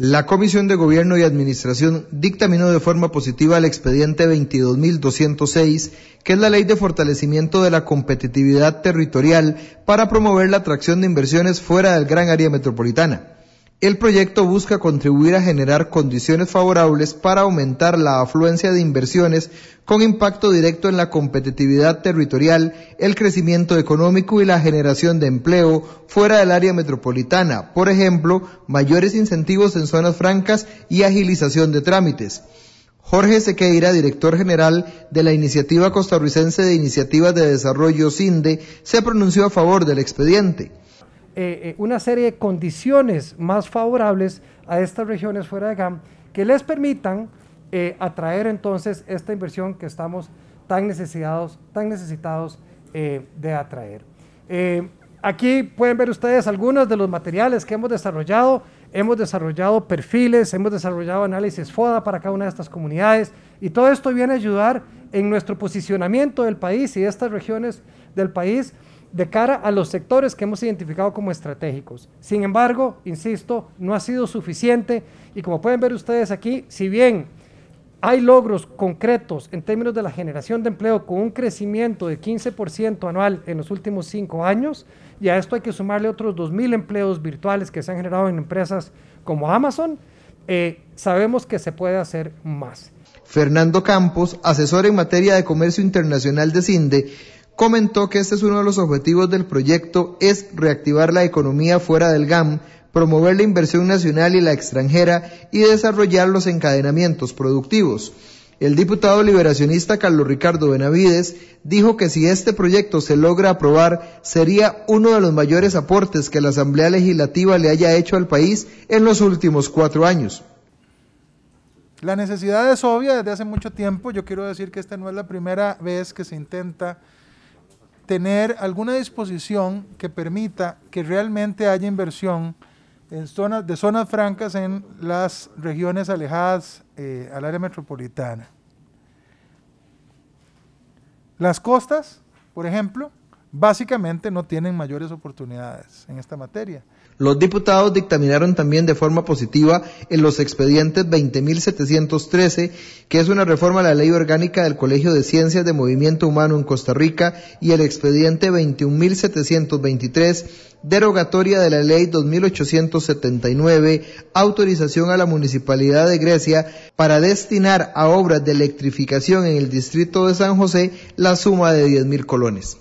La Comisión de Gobierno y Administración dictaminó de forma positiva el expediente 22.206, que es la ley de fortalecimiento de la competitividad territorial para promover la atracción de inversiones fuera del gran área metropolitana. El proyecto busca contribuir a generar condiciones favorables para aumentar la afluencia de inversiones con impacto directo en la competitividad territorial, el crecimiento económico y la generación de empleo fuera del área metropolitana, por ejemplo, mayores incentivos en zonas francas y agilización de trámites. Jorge Sequeira, director general de la Iniciativa Costarricense de Iniciativas de Desarrollo SINDE, se pronunció a favor del expediente. Eh, eh, una serie de condiciones más favorables a estas regiones fuera de GAM que les permitan eh, atraer entonces esta inversión que estamos tan necesitados, tan necesitados de atraer. aquí pueden ver ustedes algunos de los materiales que hemos desarrollado. Hemos desarrollado perfiles, hemos desarrollado análisis FODA para cada una de estas comunidades y todo esto viene a ayudar en nuestro posicionamiento del país y estas regiones del país de cara a los sectores que hemos identificado como estratégicos. Sin embargo, insisto, no ha sido suficiente y como pueden ver ustedes aquí, si bien hay logros concretos en términos de la generación de empleo con un crecimiento de 15% anual en los últimos cinco años, y a esto hay que sumarle otros 2.000 empleos virtuales que se han generado en empresas como Amazon, eh, sabemos que se puede hacer más. Fernando Campos, asesor en materia de comercio internacional de CINDE, comentó que este es uno de los objetivos del proyecto, es reactivar la economía fuera del GAM, promover la inversión nacional y la extranjera y desarrollar los encadenamientos productivos. El diputado liberacionista Carlos Ricardo Benavides dijo que si este proyecto se logra aprobar, sería uno de los mayores aportes que la Asamblea Legislativa le haya hecho al país en los últimos cuatro años. La necesidad es obvia desde hace mucho tiempo. Yo quiero decir que esta no es la primera vez que se intenta tener alguna disposición que permita que realmente haya inversión en de zonas francas en las regiones alejadas eh, al área metropolitana. Las costas, por ejemplo, básicamente no tienen mayores oportunidades en esta materia. Los diputados dictaminaron también de forma positiva en los expedientes 20.713, que es una reforma a la ley orgánica del Colegio de Ciencias de Movimiento Humano en Costa Rica, y el expediente 21.723, derogatoria de la ley 2.879, autorización a la Municipalidad de Grecia para destinar a obras de electrificación en el distrito de San José la suma de 10.000 colones.